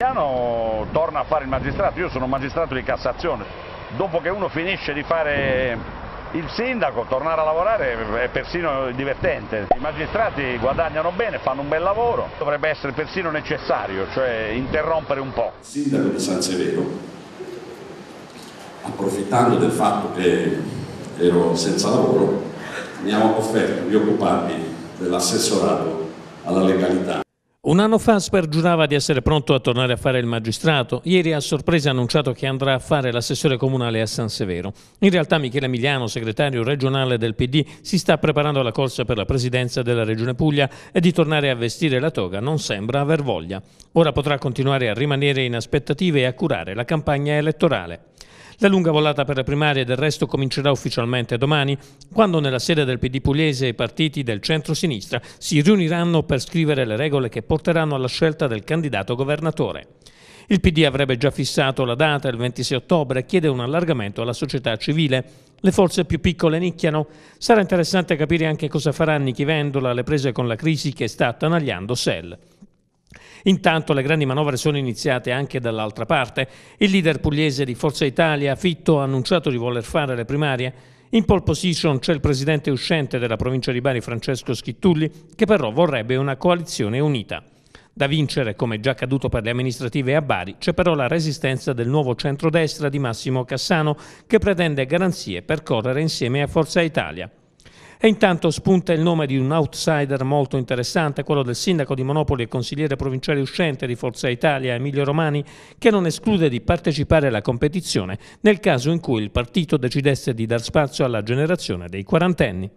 Piano torna a fare il magistrato, io sono magistrato di Cassazione, dopo che uno finisce di fare il sindaco, tornare a lavorare è persino divertente, i magistrati guadagnano bene, fanno un bel lavoro, dovrebbe essere persino necessario, cioè interrompere un po'. Il sindaco di San Severo, approfittando del fatto che ero senza lavoro, mi ha offerto di occuparmi dell'assessorato alla legalità. Un anno fa Asper giurava di essere pronto a tornare a fare il magistrato, ieri a sorpresa ha annunciato che andrà a fare l'assessore comunale a San Severo. In realtà Michele Emiliano, segretario regionale del PD, si sta preparando alla corsa per la presidenza della Regione Puglia e di tornare a vestire la toga non sembra aver voglia. Ora potrà continuare a rimanere in aspettative e a curare la campagna elettorale. La lunga volata per le primarie del resto comincerà ufficialmente domani, quando nella sede del PD pugliese i partiti del centro-sinistra si riuniranno per scrivere le regole che porteranno alla scelta del candidato governatore. Il PD avrebbe già fissato la data il 26 ottobre e chiede un allargamento alla società civile. Le forze più piccole nicchiano. Sarà interessante capire anche cosa farà Nichi Vendola alle prese con la crisi che sta attanagliando Sell. Intanto le grandi manovre sono iniziate anche dall'altra parte. Il leader pugliese di Forza Italia, Fitto, ha annunciato di voler fare le primarie. In pole position c'è il presidente uscente della provincia di Bari, Francesco Schittulli, che però vorrebbe una coalizione unita. Da vincere, come già accaduto per le amministrative a Bari, c'è però la resistenza del nuovo centrodestra di Massimo Cassano, che pretende garanzie per correre insieme a Forza Italia. E intanto spunta il nome di un outsider molto interessante, quello del sindaco di Monopoli e consigliere provinciale uscente di Forza Italia, Emilio Romani, che non esclude di partecipare alla competizione nel caso in cui il partito decidesse di dar spazio alla generazione dei quarantenni.